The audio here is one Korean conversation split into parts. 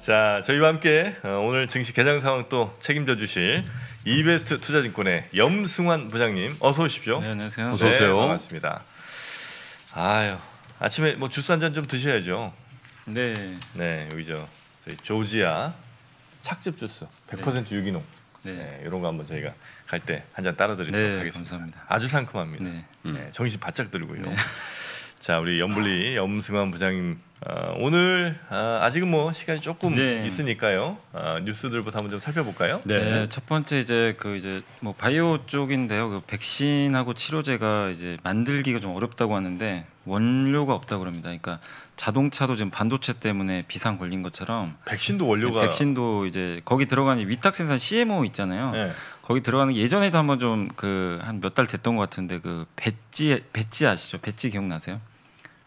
자, 저희와 함께 어, 오늘 증시 개장 상황 또 책임져 주실 이베스트 투자증권의 염승환 부장님 어서 오십시오. 네, 안녕하세요. 어서 오세요. 네, 반갑습니다. 아유, 아침에 뭐 주스 한 잔 좀 드셔야죠. 네. 네, 여기 저 조지아 착즙 주스 100% 네. 유기농. 네. 네, 이런 거 한번 저희가 갈 때 한 잔 따라 드리도록 네, 하겠습니다. 감사합니다. 아주 상큼합니다. 네. 음. 정신 바짝 들고요. 네. 자, 우리 염블리 염승환 부장님 어, 오늘 아, 아직은 뭐 시간이 조금 네. 있으니까요. 아, 뉴스들부터 한번 좀 살펴볼까요? 네. 네. 네. 첫 번째 이제 그 이제 뭐 바이오 쪽인데요. 그 백신하고 치료제가 이제 만들기가 좀 어렵다고 하는데 원료가 없다고 럽니다 그러니까 자동차도 지금 반도체 때문에 비상 걸린 것처럼 백신도 원료가 네, 백신도 이제 거기 들어가는 위탁 생산 CMO 있잖아요. 네. 거기 들어가는 예전에도 한번 좀 그 한 몇 달 됐던 것 같은데 그 배지 배지 아시죠? 배지 기억나세요?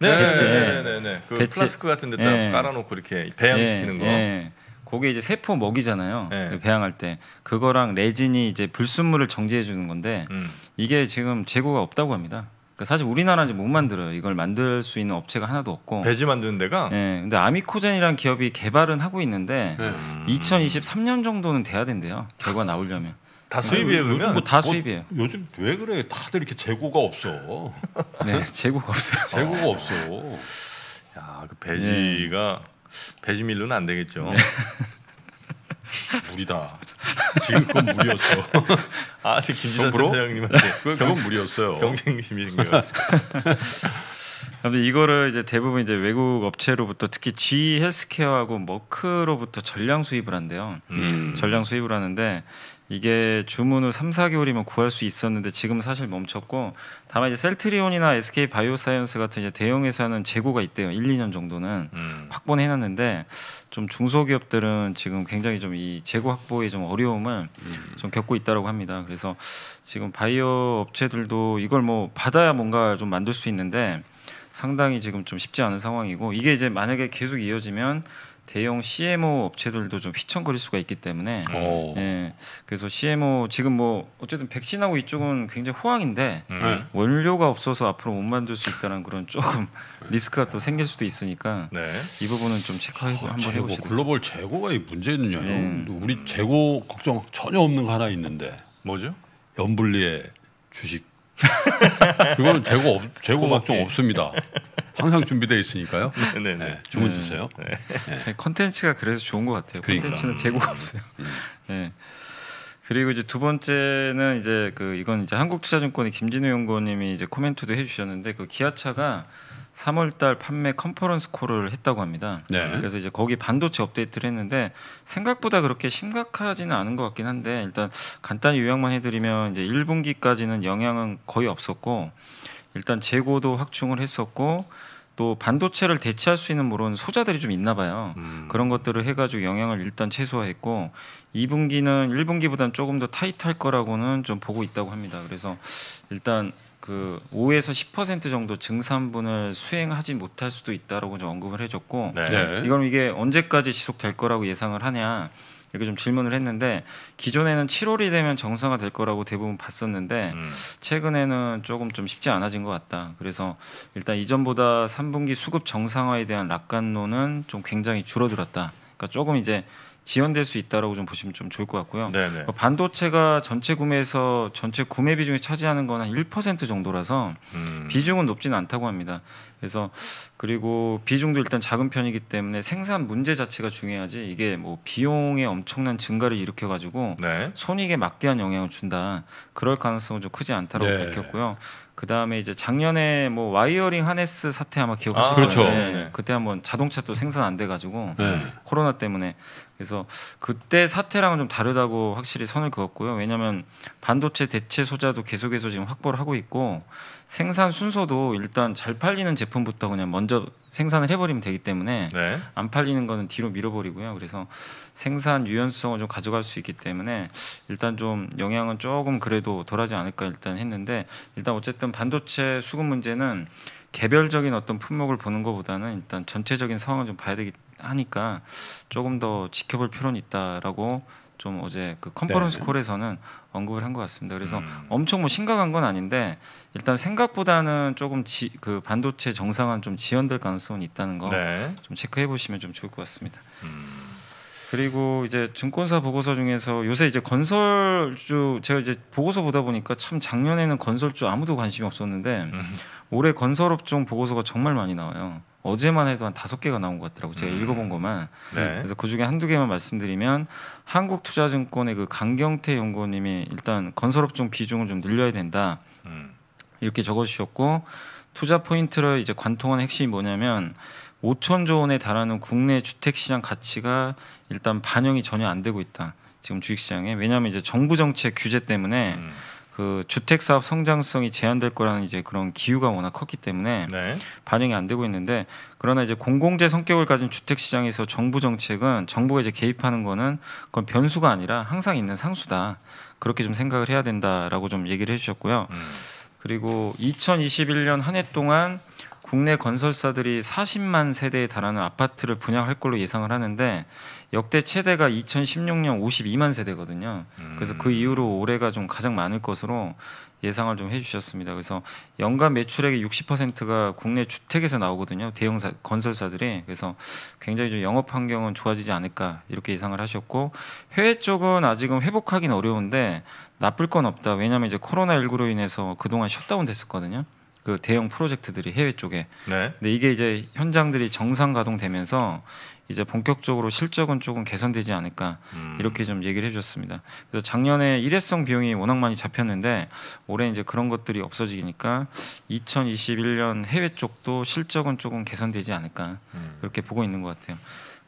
네, 네 배째. 네네네. 네. 네, 네, 그 배째. 플라스크 같은 데다 네. 깔아놓고 이렇게 배양시키는 예, 거. 네. 그게 이제 세포 먹이잖아요. 네. 배양할 때 그거랑 레진이 이제 불순물을 정제해 주는 건데 음. 이게 지금 재고가 없다고 합니다. 그 사실 우리나라는 이제 못 만들어요. 이걸 만들 수 있는 업체가 하나도 없고 배지 만드는 데가. 네. 근데 아미코젠이라는 기업이 개발은 하고 있는데 네. 2023년 음. 정도는 돼야 된대요. 결과 나오려면. 다 수입이에요 그러면? 뭐다 뭐 수입이에요. 뭐, 요즘 왜 그래? 다들 이렇게 재고가 없어. 네, 재고가 없어요. 재고가 없어. 야, 그 배지가 네. 배지 밀로는 안 되겠죠. 네. 무리다. 지금 그건 무리였어. 아, 근데 김지선 부장님한테 그건 무리였어요. 경쟁심이 생겨. 근데 이거를 이제 대부분 이제 외국 업체로부터 특히 G 헬스케어하고 머크로부터 전량 수입을 한대요. 음. 전량 수입을 하는데 이게 주문 후 3, 4개월이면 구할 수 있었는데 지금 사실 멈췄고 다만 이제 셀트리온이나 SK 바이오사이언스 같은 이제 대형 회사는 재고가 있대요. 1, 2년 정도는 음. 확보해 는 놨는데 좀 중소기업들은 지금 굉장히 좀 이 재고 확보에 좀 어려움을 음. 좀 겪고 있다라고 합니다. 그래서 지금 바이오 업체들도 이걸 뭐 받아야 뭔가 좀 만들 수 있는데 상당히 지금 좀 쉽지 않은 상황이고 이게 이제 만약에 계속 이어지면 대형 CMO 업체들도 좀 휘청거릴 수가 있기 때문에 오. 어. 예, 그래서 CMO 지금 뭐 어쨌든 백신하고 이쪽은 굉장히 호황인데 음. 네. 원료가 없어서 앞으로 못 만들 수 있다는 그런 조금 리스크가 또 생길 수도 있으니까 네. 이 부분은 좀 체크하고 어, 한번 해보시죠. 글로벌 재고가 이 문제는요. 예. 우리 재고 걱정 전혀 없는 거 하나 있는데 뭐죠? 연불리의 주식. 그거는 재고 없, 재고 걱정 없습니다. 항상 준비되어 있으니까요. 네, 네, 네. 예, 음. 주문 주세요. 네. 예. 네, 컨텐츠가 그래서 좋은 것 같아요. 그러니까. 재고가 음. 없어요. 음. 네. 그리고 이제 두 번째는 이제 그 이건 이제 한국투자증권의 김진우 연구원님이 이제 코멘트도 해주셨는데 그 기아차가 3월달 판매 컨퍼런스 콜을 했다고 합니다. 네. 그래서 이제 거기 반도체 업데이트를 했는데 생각보다 그렇게 심각하지는 않은 것 같긴 한데 일단 간단히 요약만 해드리면 이제 1분기까지는 영향은 거의 없었고 일단 재고도 확충을 했었고 또 반도체를 대체할 수 있는 물론 소자들이 좀 있나 봐요. 음. 그런 것들을 해가지고 영향을 일단 최소화했고 2분기는 1분기보다는 조금 더 타이트할 거라고는 좀 보고 있다고 합니다. 그래서 일단 그 5에서 10% 정도 증산분을 수행하지 못할 수도 있다라고 좀 언급을 해줬고 네. 네. 이건 이게 언제까지 지속될 거라고 예상을 하냐 이렇게 좀 질문을 했는데 기존에는 7월이 되면 정상화 될 거라고 대부분 봤었는데 음. 최근에는 조금 좀 쉽지 않아진 것 같다. 그래서 일단 이전보다 3분기 수급 정상화에 대한 낙관론은 좀 굉장히 줄어들었다. 그러니까 조금 이제 지연될 수 있다라고 좀 보시면 좀 좋을 것 같고요. 네네. 네. 뭐 반도체가 전체 구매에서 전체 구매 비중이 차지하는 건 한 1% 정도라서 음. 비중은 높지는 않다고 합니다. 그래서 그리고 비중도 일단 작은 편이기 때문에 생산 문제 자체가 중요하지 이게 뭐 비용의 엄청난 증가를 일으켜 가지고 네. 손익에 막대한 영향을 준다. 그럴 가능성은 좀 크지 않다라고 네. 밝혔고요. 그 다음에 이제 작년에 뭐 와이어링 하네스 사태 아마 기억하실 아, 거예요. 그렇죠. 네. 네, 그때 한번 자동차 또 생산 안 돼가지고 코로나 때문에 그래서 그때 사태랑은 좀 다르다고 확실히 선을 그었고요. 왜냐하면 반도체 대체 소자도 계속해서 지금 확보를 하고 있고 생산 순서도 일단 잘 팔리는 제품부터 그냥 먼저 생산을 해버리면 되기 때문에 네. 안 팔리는 거는 뒤로 밀어버리고요. 그래서 생산 유연성을 좀 가져갈 수 있기 때문에 일단 좀 영향은 조금 그래도 덜하지 않을까 일단 했는데 일단 어쨌든 반도체 수급 문제는 개별적인 어떤 품목을 보는 것보다는 일단 전체적인 상황을 좀 봐야 되기 때문에 하니까 조금 더 지켜볼 필요는 있다라고 좀 어제 그 컨퍼런스 네. 콜에서는 언급을 한 것 같습니다. 그래서 음. 엄청 뭐 심각한 건 아닌데 일단 생각보다는 조금 지, 그 반도체 정상화는 좀 지연될 가능성이 있다는 거좀 네. 체크해 보시면 좀 좋을 것 같습니다. 음. 그리고 이제 증권사 보고서 중에서 요새 이제 건설주 제가 이제 보고서 보다 보니까 참 작년에는 건설주 아무도 관심이 없었는데 음. 올해 건설업종 보고서가 정말 많이 나와요. 어제만 해도 한 다섯 개가 나온 것 같더라고 제가 음. 읽어본 것만 네. 그래서 그 중에 한두 개만 말씀드리면 한국투자증권의 그 강경태 연구원님이 일단 건설업종 비중을 좀 늘려야 된다 음. 이렇게 적어주셨고 투자 포인트를 이제 관통한 핵심이 뭐냐면 5천조 원에 달하는 국내 주택 시장 가치가 일단 반영이 전혀 안 되고 있다 지금 주식시장에 왜냐하면 이제 정부 정책 규제 때문에 음. 그 주택 사업 성장성이 제한될 거라는 이제 그런 기우가 워낙 컸기 때문에 네. 반영이 안 되고 있는데 그러나 이제 공공재 성격을 가진 주택 시장에서 정부 정책은 정부가 이제 개입하는 거는 그건 변수가 아니라 항상 있는 상수다 그렇게 좀 생각을 해야 된다라고 좀 얘기를 해주셨고요. 음. 그리고 2021년 한 해 동안 국내 건설사들이 40만 세대에 달하는 아파트를 분양할 걸로 예상을 하는데 역대 최대가 2016년 52만 세대거든요. 음. 그래서 그 음. 이후로 올해가 좀 가장 많을 것으로 예상을 좀 해주셨습니다. 그래서 연간 매출액의 60%가 국내 주택에서 나오거든요. 대형 사, 건설사들이 그래서 굉장히 좀 영업 환경은 좋아지지 않을까 이렇게 예상을 하셨고 해외 쪽은 아직은 회복하기는 어려운데 나쁠 건 없다. 왜냐하면 이제 코로나 19로 인해서 그동안 셧다운 됐었거든요. 그 대형 프로젝트들이 해외 쪽에. 네. 근데 이게 이제 현장들이 정상 가동되면서 이제 본격적으로 실적은 조금 개선되지 않을까 음. 이렇게 좀 얘기를 해주셨습니다. 그래서 작년에 일회성 비용이 워낙 많이 잡혔는데 올해 이제 그런 것들이 없어지니까 2021년 해외 쪽도 실적은 조금 개선되지 않을까 음. 그렇게 보고 있는 것 같아요.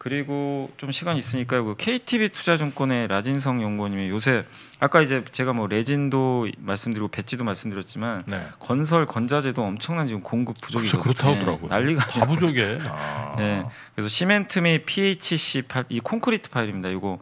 그리고 좀 시간 있으니까요. 그 KTB 투자증권의 라진성 연구원님이 요새 아까 이제 제가 뭐 레진도 말씀드리고 배지도 말씀드렸지만 네. 건설 건자재도 엄청난 지금 공급 부족이 그렇죠, 예, 더라고요 난리가 부족해. 아. 네, 그래서 시멘트 및 PHC 파일, 이 콘크리트 파일입니다. 이거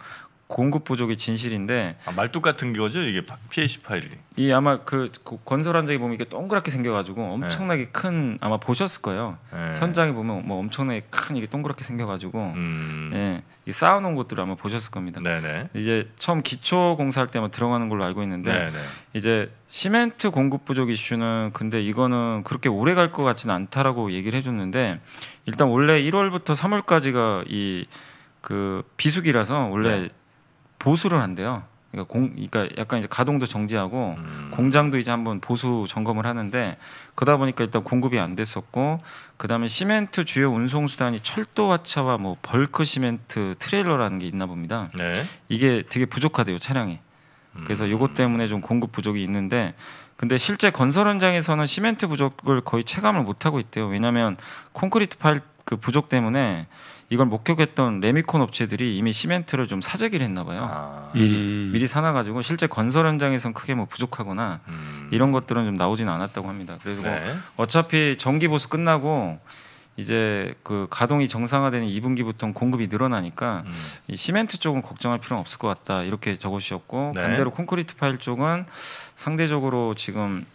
공급 부족이 진실인데 아, 말뚝 같은 거죠 이게 PAC 파일이 이 아마 그 건설한 적이 보면 이게 동그랗게 생겨가지고 네. 엄청나게 네. 큰 아마 보셨을 거예요 네. 현장에 보면 뭐 엄청나게 큰 이게 동그랗게 생겨가지고 음. 예, 이 쌓아놓은 것들을 아마 보셨을 겁니다 네네. 이제 처음 기초 공사할 때만 들어가는 걸로 알고 있는데 네네. 이제 시멘트 공급 부족 이슈는 근데 이거는 그렇게 오래 갈 것 같지는 않다라고 얘기를 해줬는데 일단 원래 1월부터 3월까지가 이 그 비수기라서 원래 네. 보수를 한대요. 그러니까, 공, 그러니까 약간 이제 가동도 정지하고 음. 공장도 이제 한번 보수 점검을 하는데 그러다 보니까 일단 공급이 안 됐었고 그다음에 시멘트 주요 운송 수단이 철도 화차와 뭐 벌크 시멘트 트레일러라는 게 있나 봅니다. 네. 이게 되게 부족하대요 차량이. 그래서 요것 음. 때문에 좀 공급 부족이 있는데 근데 실제 건설 현장에서는 시멘트 부족을 거의 체감을 못 하고 있대요. 왜냐하면 콘크리트 파일 그 부족 때문에 이걸 목격했던 레미콘 업체들이 이미 시멘트를 좀 사재기를 했나 봐요. 아. 음. 미리 사놔가지고 실제 건설 현장에선 크게 뭐 부족하거나 음. 이런 것들은 좀 나오진 않았다고 합니다. 그래서 뭐 네. 어차피 정기 보수 끝나고 이제 그 가동이 정상화되는 2분기부터 공급이 늘어나니까 음. 이 시멘트 쪽은 걱정할 필요는 없을 것 같다 이렇게 적으셨고 네. 반대로 콘크리트 파일 쪽은 상대적으로 지금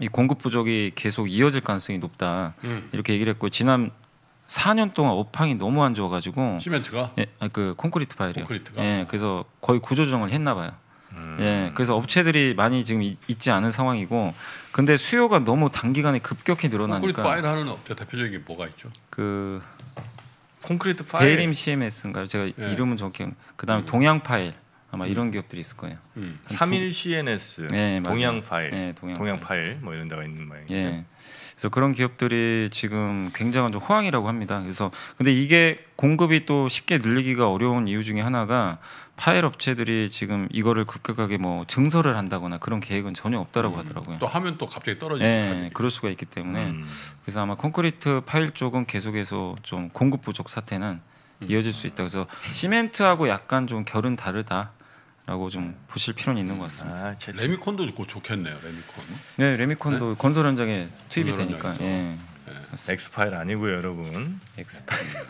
이 공급 부족이 계속 이어질 가능성이 높다 음. 이렇게 얘기를 했고 지난 4년 동안 업황이 너무 안 좋아가지고 시멘트가 예, 아그 콘크리트 파일이요. 콘크리트가? 예, 그래서 거의 구조조정을 했나봐요. 음. 예, 그래서 업체들이 많이 지금 있지 않은 상황이고, 근데 수요가 너무 단기간에 급격히 늘어나니까 파일 하는 업체 대표적인 게 뭐가 있죠? 그 콘크리트 파일 대림 CMS인가요? 제가 예. 이름은 정확히 그다음에 음. 동양 파일 아마 음. 이런 기업들이 있을 거예요. 음. 3일 CNS 네, 동양 파일, 네, 동양 동양 파일 뭐 이런 데가 있는 모양이에요. 예. 그래서 그런 기업들이 지금 굉장한 좀 호황이라고 합니다. 그래서 근데 이게 공급이 또 쉽게 늘리기가 어려운 이유 중에 하나가 파일 업체들이 지금 이거를 급격하게 뭐 증설을 한다거나 그런 계획은 전혀 없다라고 음, 하더라고요. 또 하면 또 갑자기 떨어지니까. 네, 그럴 수가 있기 때문에 음. 그래서 아마 콘크리트 파일 쪽은 계속해서 좀 공급 부족 사태는 음. 이어질 수 있다. 그래서 시멘트하고 약간 좀 결은 다르다. 라고 좀 네. 보실 필요는 있는 것 같습니다. 아, 레미콘도 있고 좋겠네요. 레미콘. 네, 레미콘도 네? 건설 현장에 투입이 되니까. 예. 네. 엑 파일 아니고요, 여러분. 엑 파일.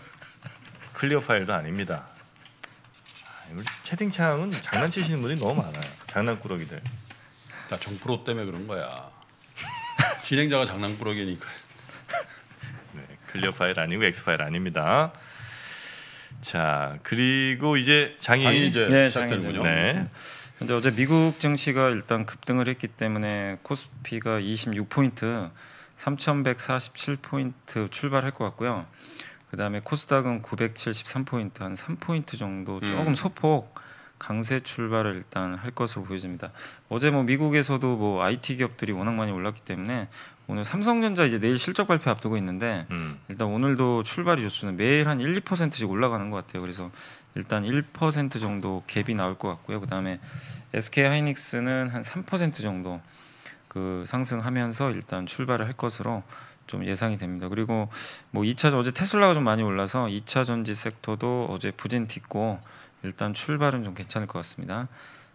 클리어 파일도 아닙니다. 아, 우리 채팅창은 장난치시는 분이 너무 많아요. 장난꾸러기들. 나 정프로 때문에 그런 거야. 진행자가 장난꾸러기니까. 네, 클리어 파일 아니고 엑 파일 아닙니다. 자 그리고 이제 장이, 장이 이제 네, 시작되군요. 네. 근데 어제 미국 증시가 일단 급등을 했기 때문에 코스피가 26포인트 3,147포인트 출발할 것 같고요. 그다음에 코스닥은 973포인트 한 3포인트 정도 음. 조금 음. 소폭 강세 출발을 일단 할 것으로 보여집니다. 어제 뭐 미국에서도 뭐 IT 기업들이 워낙 많이 올랐기 때문에 오늘 삼성전자 이제 내일 실적 발표 앞두고 있는데 음. 일단 오늘도 출발이 조수는 매일 한 1, 2%씩 올라가는 것 같아요. 그래서 일단 1% 정도 갭이 나올 것 같고요. 그다음에 SK 하이닉스는 한 3% 정도 그 상승하면서 일단 출발을 할 것으로 좀 예상이 됩니다. 그리고 뭐 2차 어제 테슬라가 좀 많이 올라서 2차 전지 섹터도 어제 부진 딛고 일단 출발은 좀 괜찮을 것 같습니다.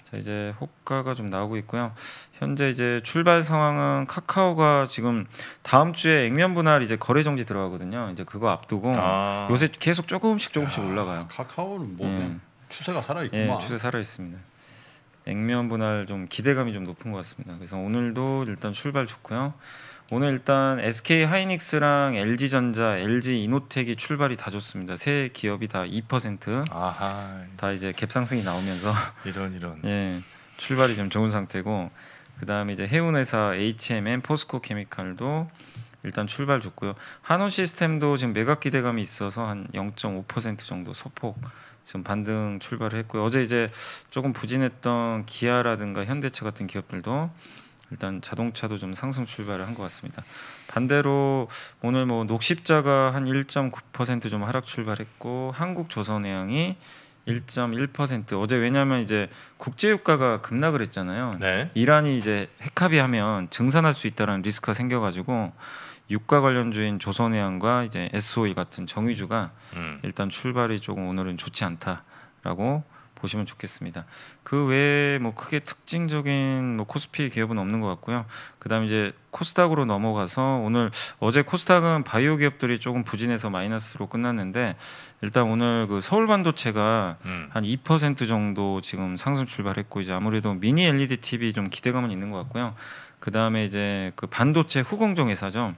자 이제 호가가 좀 나오고 있고요. 현재 이제 출발 상황은 카카오가 지금 다음 주에 액면 분할 이제 거래 정지 들어가거든요. 이제 그거 앞두고 아. 요새 계속 조금씩 조금씩 야, 올라가요. 카카오는 뭐 예. 추세가 살아 있구만. 예, 추세 살아 있습니다. 액면 분할 좀 기대감이 좀 높은 것 같습니다. 그래서 오늘도 일단 출발 좋고요. 오늘 일단 SK 하이닉스랑 LG 전자, LG 이노텍이 출발이 다 좋습니다. 세 기업이 다 2%다 이제 갭상승이 나오면서 이런 이런 예 출발이 좀 좋은 상태고 그 다음에 이제 해운회사 H&M, 포스코 케미칼도 일단 출발 좋고요. 한우 시스템도 지금 매각 기대감이 있어서 한 0.5% 정도 소폭 지금 반등 출발을 했고요. 어제 이제 조금 부진했던 기아라든가 현대차 같은 기업들도 일단 자동차도 좀 상승 출발을 한 것 같습니다. 반대로 오늘 뭐 녹십자가 한 1.9%좀 하락 출발했고 한국조선해양이 1.1% 어제 왜냐하면 이제 국제유가가 급락을 했잖아요. 네. 이란이 이제 핵합의하면 증산할 수 있다라는 리스크가 생겨가지고 유가 관련주인 조선해양과 이제 SOE 같은 정유주가 음. 일단 출발이 조금 오늘은 좋지 않다라고 보시면 좋겠습니다. 그 외에 뭐 크게 특징적인 뭐 코스피 기업은 없는 것 같고요. 그다음 이제 코스닥으로 넘어가서 오늘 어제 코스닥은 바이오 기업들이 조금 부진해서 마이너스로 끝났는데 일단 오늘 그 서울 반도체가 음. 한2% 정도 지금 상승 출발했고 이제 아무래도 미니 LED TV 좀 기대감은 있는 것 같고요. 그 다음에 이제 그 반도체 후공정 회사죠.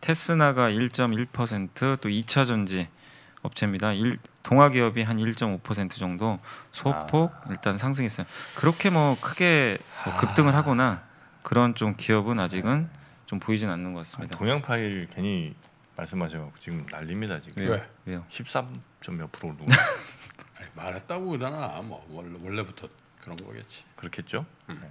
테스나가 1.1%또 2차 전지 업체입니다. 일, 동화기업이한 1.5% 정도 소폭 아. 일단 상승했어요. 그렇게 뭐 크게 뭐 급등을 아. 하거나 그런 좀 기업은 아직은 네. 좀 보이진 않는 것 같습니다. 아, 동양 파일 괜히 말씀하셔 지금 난립니다 지금. 왜? 왜요? 13.몇 프로 누 말했다고 그러나 뭐 원래, 부터 그런 거겠지. 그렇겠죠. 음. 네.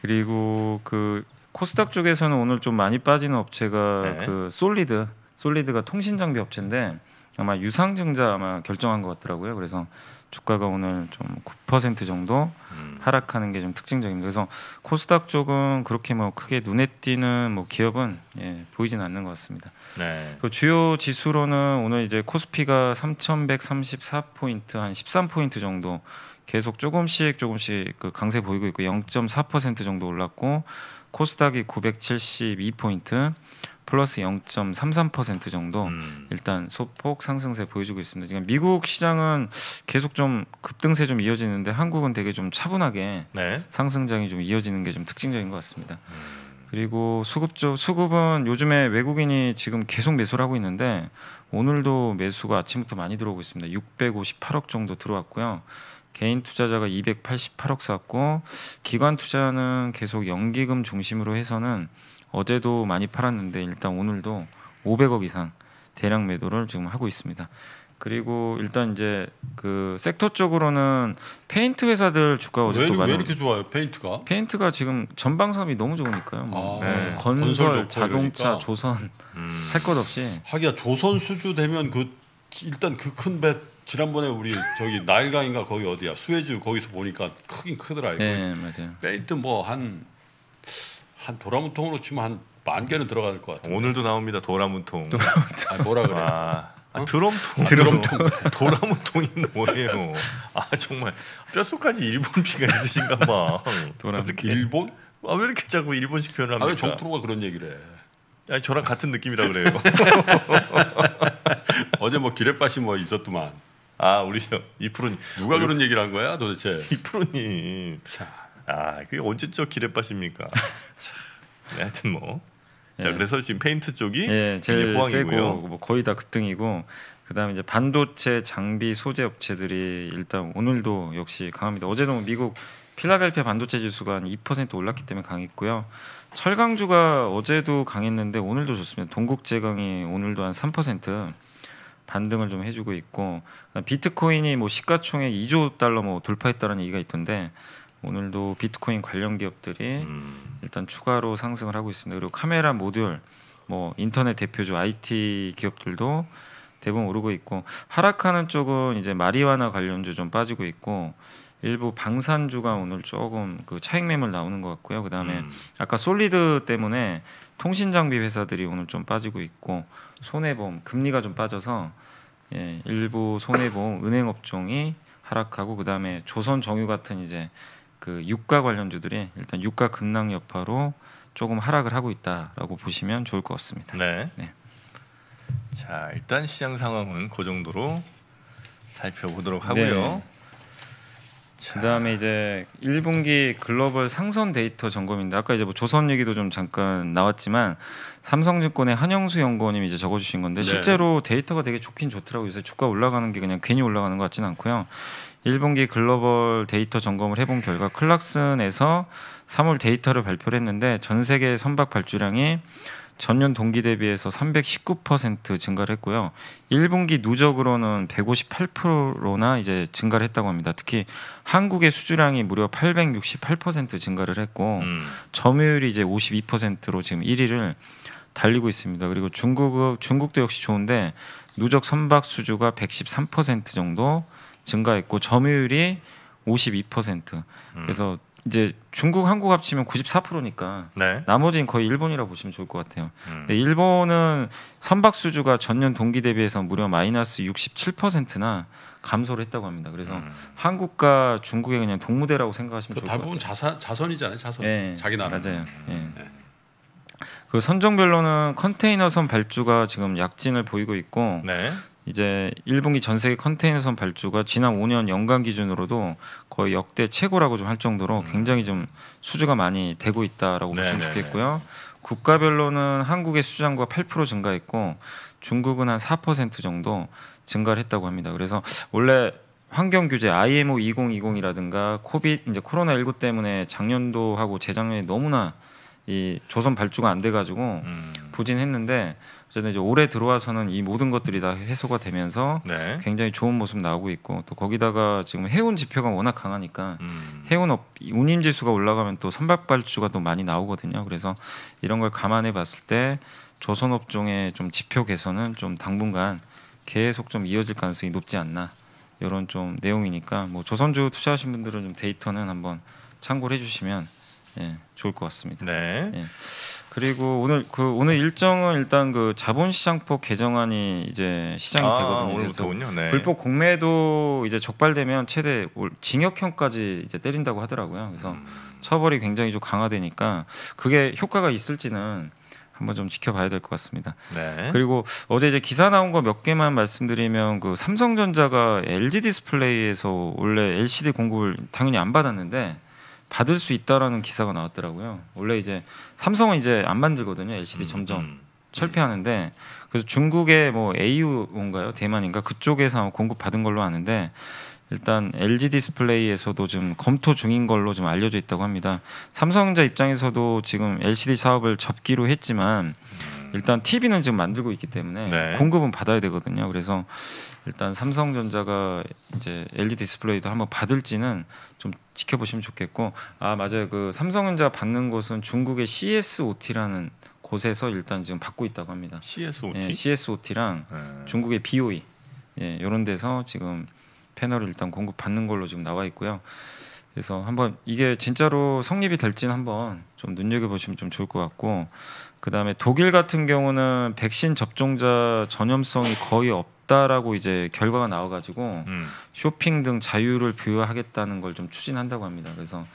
그리고 그 코스닥 쪽에서는 오늘 좀 많이 빠진 업체가 네. 그 솔리드 솔리드가 통신 장비 업체인데 아마 유상증자 아마 결정한 것 같더라고요. 그래서 주가가 오늘 좀 9% 정도 음. 하락하는 게 좀 특징적입니다. 그래서 코스닥 쪽은 그렇게 뭐 크게 눈에 띄는 뭐 기업은 예, 보이진 않는 것 같습니다. 네. 그 주요 지수로는 오늘 이제 코스피가 3,134포인트 한 13포인트 정도 계속 조금씩 조금씩 그 강세 보이고 있고 0.4% 정도 올랐고 코스닥이 972포인트 플러스 0.33% 정도 음. 일단 소폭 상승세 보여주고 있습니다. 지금 미국 시장은 계속 좀 급등세 좀 이어지는데 한국은 되게 좀 차분하게 네. 상승장이 좀 이어지는 게 좀 특징적인 것 같습니다. 음. 그리고 수급 쪽 수급은 요즘에 외국인이 지금 계속 매수를 하고 있는데 오늘도 매수가 아침부터 많이 들어오고 있습니다. 658억 정도 들어왔고요. 개인 투자자가 288억 샀고 기관 투자는 계속 연기금 중심으로 해서는 어제도 많이 팔았는데 일단 오늘도 500억 이상 대량 매도를 지금 하고 있습니다. 그리고 일단 이제 그 섹터 쪽으로는 페인트 회사들 주가 어제 또 많이 왜 이렇게 좋아요 페인트가? 페인트가 지금 전방산이 너무 좋으니까요. 뭐 아, 네. 건설, 건설 자동차, 이러니까. 조선 음. 할것 없이 하기야 조선 수주 되면 그 일단 그 큰 배 지난번에 우리 저기 나일강인가 거기 어디야 수에즈 거기서 보니까 크긴 크더라 이거. 네 맞아요. 베이트 네, 뭐한 한 도라문통으로 치면 한만 개는 들어갈 것 같아. 오늘도 나옵니다 도라문통. 도라문통. 아, 뭐라 그래? 아. 아, 어? 드럼통, 아, 드럼통, 도라문통이 뭐예요? 아 정말 뼛속까지 일본 피가 있으신가 봐. 도라무통. 일본? 아왜 이렇게 자꾸 일본식 표현을 아, 합니까? 아왜 정프로가 그런 얘기를 해? 아니 저랑 같은 느낌이라 그래요. 어제 뭐 기레빠시 뭐 있었더만. 아 우리 이프로님 누가 우리, 그런 얘기를 한 거야 도대체? 이프로님. 아 그게 언제적 기레빠입니까 네, 하여튼 뭐. 자 예. 그래서 지금 페인트 쪽이 예, 제일 호황이고요. 뭐 거의 다 급등이고 그다음에 이제 반도체 장비 소재 업체들이 일단 오늘도 역시 강합니다. 어제도 뭐 미국 필라델피아 반도체 지수가 한2% 올랐기 때문에 강했고요. 철강주가 어제도 강했는데 오늘도 좋습니다. 동국제강이 오늘도 한 3%. 반등을 좀 해주고 있고 비트코인이 뭐 시가총액 2조 달러 뭐 돌파했다는 얘기가 있던데 오늘도 비트코인 관련 기업들이 음. 일단 추가로 상승을 하고 있습니다. 그리고 카메라 모듈, 뭐 인터넷 대표주 IT 기업들도 대부분 오르고 있고 하락하는 쪽은 이제 마리화나 관련주 좀 빠지고 있고 일부 방산주가 오늘 조금 그 차익 매물 나오는 것 같고요. 그다음에 음. 아까 솔리드 때문에 통신 장비 회사들이 오늘 좀 빠지고 있고 손해보험 금리가 좀 빠져서 예, 일부 손해보험 은행 업종이 하락하고 그다음에 조선 정유 같은 이제 그 유가 관련주들이 일단 유가 급락 여파로 조금 하락을 하고 있다라고 보시면 좋을 것 같습니다. 네. 네. 자 일단 시장 상황은 그 정도로 살펴보도록 하고요. 네. 그다음에 이제 1분기 글로벌 상선 데이터 점검인데 아까 이제 뭐 조선 얘기도 좀 잠깐 나왔지만 삼성증권의 한영수 연구원님이 이제 적어주신 건데 네. 실제로 데이터가 되게 좋긴 좋더라고요. 그래서 주가 올라가는 게 그냥 괜히 올라가는 것 같지는 않고요. 1분기 글로벌 데이터 점검을 해본 결과 클락슨에서 3월 데이터를 발표를 했는데 전 세계 선박 발주량이 전년 동기 대비해서 319% 증가를 했고요. 1분기 누적으로는 158%나 이제 증가를 했다고 합니다. 특히 한국의 수주량이 무려 868% 증가를 했고 음. 점유율이 이제 52%로 지금 1위를 달리고 있습니다. 그리고 중국 중국도 역시 좋은데 누적 선박 수주가 113% 정도 증가했고 점유율이 52%. 음. 그래서 이제 중국 한국 합치면 94%니까 네. 나머지는 거의 일본이라고 보시면 좋을 것 같아요. 음. 근데 일본은 선박 수주가 전년 동기 대비해서 무려 마이너스 67%나 감소를 했다고 합니다. 그래서 음. 한국과 중국의 그냥 동무대라고 생각하시면 그 좋을 것 같아요. 대부분 자선이잖아요 자선. 네. 자기 나라. 맞아요. 음. 네. 그 선정별로는 컨테이너선 발주가 지금 약진을 보이고 있고 네. 이제 1분기 전 세계 컨테이너선 발주가 지난 5년 연간 기준으로도 거의 역대 최고라고 좀 할 정도로 음. 굉장히 좀 수주가 많이 되고 있다라고 네네네. 보시면 네, 네, 좋겠고요. 네. 국가별로는 한국의 수장과 8% 증가했고 중국은 한 4% 정도 증가를 했다고 합니다. 그래서 원래 환경 규제 IMO 2020이라든가 코빗 이제 코로나 19 때문에 작년도하고 재작년에 너무나 이 조선 발주가 안 돼 가지고 음. 부진했는데 어쨌든 이제 올해 들어와서는 이 모든 것들이 다 해소가 되면서 네. 굉장히 좋은 모습 나오고 있고 또 거기다가 지금 해운 지표가 워낙 강하니까 음. 해운 업, 운임 지수가 올라가면 또 선박 발주가 또 많이 나오거든요. 그래서 이런 걸 감안해 봤을 때 조선 업종의 좀 지표 개선은 좀 당분간 계속 좀 이어질 가능성이 높지 않나 이런 좀 내용이니까 뭐 조선주 투자하신 분들은 좀 데이터는 한번 참고를 해주시면 예, 좋을 것 같습니다. 네. 예. 그리고 오늘 그 오늘 일정은 일단 그 자본시장법 개정안이 이제 시장이 아, 되거든요. 오늘부터군요. 네. 불법 공매도 이제 적발되면 최대 징역형까지 이제 때린다고 하더라고요. 그래서 음. 처벌이 굉장히 좀 강화되니까 그게 효과가 있을지는 한번 좀 지켜봐야 될 것 같습니다. 네. 그리고 어제 이제 기사 나온 거 몇 개만 말씀드리면 그 삼성전자가 LG 디스플레이에서 원래 LCD 공급을 당연히 안 받았는데 받을 수 있다라는 기사가 나왔더라고요. 원래 이제 삼성은 이제 안 만들거든요. LCD 음, 점점 음, 음. 철폐하는데 그래서 중국의 뭐 AU인가요? 대만인가 그쪽에서 공급 받은 걸로 아는데 일단 LG 디스플레이에서도 지금 검토 중인 걸로 좀 알려져 있다고 합니다. 삼성자 입장에서도 지금 LCD 사업을 접기로 했지만 음. 음. 일단 TV는 지금 만들고 있기 때문에 네. 공급은 받아야 되거든요. 그래서 일단 삼성전자가 이제 l e 디스플레이도 한번 받을지는 좀 지켜보시면 좋겠고 아 맞아요 그 삼성전자 받는 곳은 중국의 CSOT라는 곳에서 일단 지금 받고 있다고 합니다. CSOT 예, CSOT랑 네. 중국의 BOE 예, 이런 데서 지금 패널을 일단 공급 받는 걸로 지금 나와 있고요. 그래서 한번 이게 진짜로 성립이 될지는 한번 좀 눈여겨 보시면 좀 좋을 것 같고 그다음에 독일 같은 경우는 백신 접종자 전염성이 거의 없다라고 이제 결과가 나와 가지고 음. 쇼핑 등 자유를 부여하겠다는 걸 좀 추진한다고 합니다. 그래서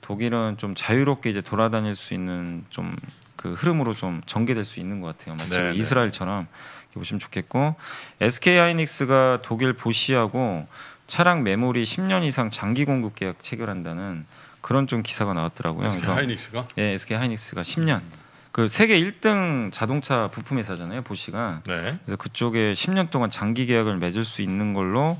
독일은 좀 자유롭게 이제 돌아다닐 수 있는 좀 그 흐름으로 좀 전개될 수 있는 것 같아요. 마치 네네. 네. 이스라엘처럼 보시면 좋겠고 SK 하이닉스가 독일 보시하고 차량 메모리 10년 이상 장기 공급 계약 체결한다는 그런 좀 기사가 나왔더라고요. SK 하이닉스가? 예, SK 하이닉스가 10년. 그 세계 1등 자동차 부품 회사잖아요, 보시가. 네. 그래서 그쪽에 10년 동안 장기 계약을 맺을 수 있는 걸로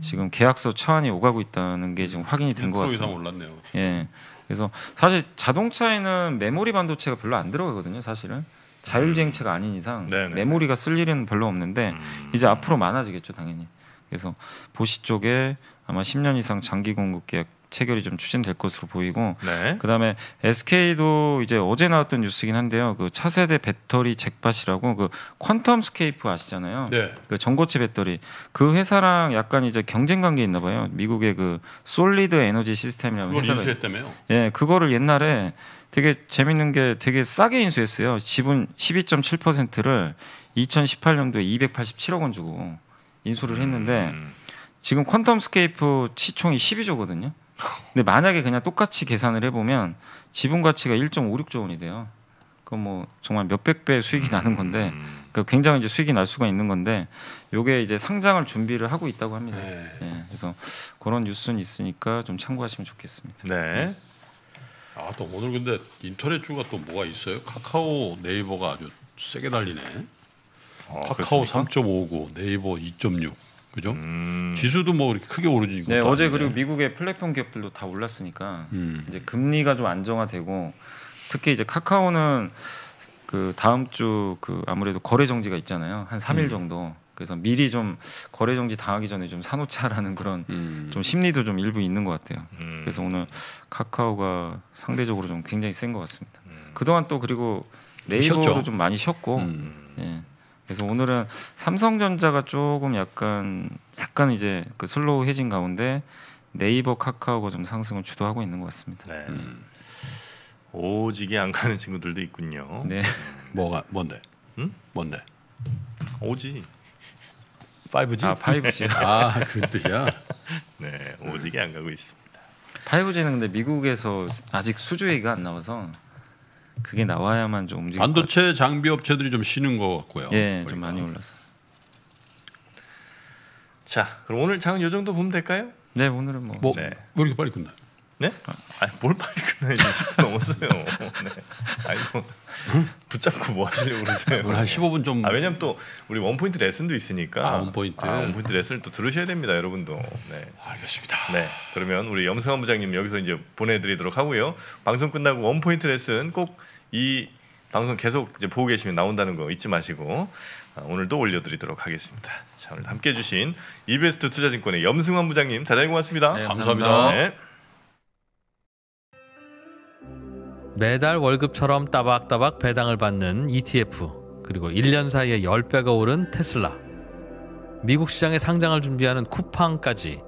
지금 계약서 차안이 오가고 있다는 게 지금 확인이 된것 음, 음, 음, 같습니다. 이상 올랐네요. 예. 그래서 사실 자동차에는 메모리 반도체가 별로 안 들어가거든요, 사실은. 자율주행차가 아닌 이상 네네. 메모리가 네, 네. 쓸 일은 별로 없는데 음. 이제 앞으로 많아지겠죠, 당연히. 그래서 보시 쪽에 아마 10년 이상 장기 공급 계약 체결이 좀 추진될 것으로 보이고 네. 그다음에 SK도 이제 어제 나왔던 뉴스긴 한데요. 그 차세대 배터리 잭팟이라고 그 퀀텀 스케이프 아시잖아요. 네. 그 전고체 배터리 그 회사랑 약간 이제 경쟁 관계 있나 봐요. 미국의 그 솔리드 에너지 시스템이라는 회사가 인수했다며요. 예, 그거를 옛날에 되게 재밌는 게 되게 싸게 인수했어요. 지분 12.7%를 2018년도에 287억 원 주고 인수를 했는데 음. 지금 퀀텀 스케이프 시총이 12조거든요. 근데 만약에 그냥 똑같이 계산을 해보면 지분 가치가 1.56조 원이 돼요. 그뭐 건 정말 몇백 배 수익이 음. 나는 건데 음. 그 굉장히 이제 수익이 날 수가 있는 건데 요게 이제 상장을 준비를 하고 있다고 합니다. 네. 예, 그래서 그런 뉴스는 있으니까 좀 참고하시면 좋겠습니다. 네. 네. 아또 오늘 근데 인터넷 주가 또 뭐가 있어요? 카카오 네이버가 아주 세게 달리네. 어, 카카오 3.59, 네이버 2.6. 그죠? 음. 지수도 뭐 그렇게 크게 오르지. 네, 어제 아닌데. 그리고 미국의 플랫폼 기업들도 다 올랐으니까 음. 이제 금리가 좀 안정화되고 특히 이제 카카오는 그 다음 주 그 아무래도 거래 정지가 있잖아요. 한 3일 음. 정도. 그래서 미리 좀 거래 정지 당하기 전에 좀 사놓자라는 그런 음. 좀 심리도 좀 일부 있는 것 같아요. 음. 그래서 오늘 카카오가 상대적으로 좀 굉장히 센 것 같습니다. 음. 그동안 또 그리고 네이버도 쉬었죠. 좀 많이 쉬었고. 음. 예. 그래서 오늘은 삼성전자가 조금 약간 약간 이제 그 슬로우해진 가운데 네이버 카카오가 좀 상승을 주도하고 있는 것 같습니다. 네. 음. 오지게 안 가는 친구들도 있군요. 네. 음. 뭐가 뭔데? 응? 뭔데? 오지. 5G. 아, 5G. 아, 그 뜻이야. 네, 오지게 안 가고 있습니다. 5G는 근데 미국에서 아직 수주회의가 안 나와서 그게 나와야만 좀 움직일 반도체 장비 업체들이 좀 쉬는 것 같고요. 예, 좀 많이 올라서. 자, 그럼 오늘 장은 요 정도 보면 될까요? 네, 오늘은 뭐. 뭐 네. 왜 뭐 이렇게 빨리 끝나 네? 아니 뭘 빨리 끝나요? 20분 넘었어요. 네. 아이고 붙잡고 뭐 하시려고 그러세요? 한 15분 좀. 아 왜냐면 또 우리 원 포인트 레슨도 있으니까. 아, 원 포인트. 아, 원 포인트 레슨또 들으셔야 됩니다, 여러분도. 네. 알겠습니다. 네. 그러면 우리 염승환 부장님 여기서 이제 보내드리도록 하고요. 방송 끝나고 원 포인트 레슨 꼭이 방송 계속 이제 보고 계시면 나온다는 거 잊지 마시고 아, 오늘도 올려드리도록 하겠습니다. 자 오늘 함께해 주신 이베스트 투자증권의 염승환 부장님 대단히 고맙습니다. 네, 감사합니다. 감사합니다. 네. 매달 월급처럼 따박따박 배당을 받는 ETF 그리고 1년 사이에 10배가 오른 테슬라 미국 시장에 상장을 준비하는 쿠팡까지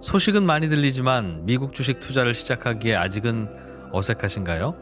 소식은 많이 들리지만 미국 주식 투자를 시작하기에 아직은 어색하신가요?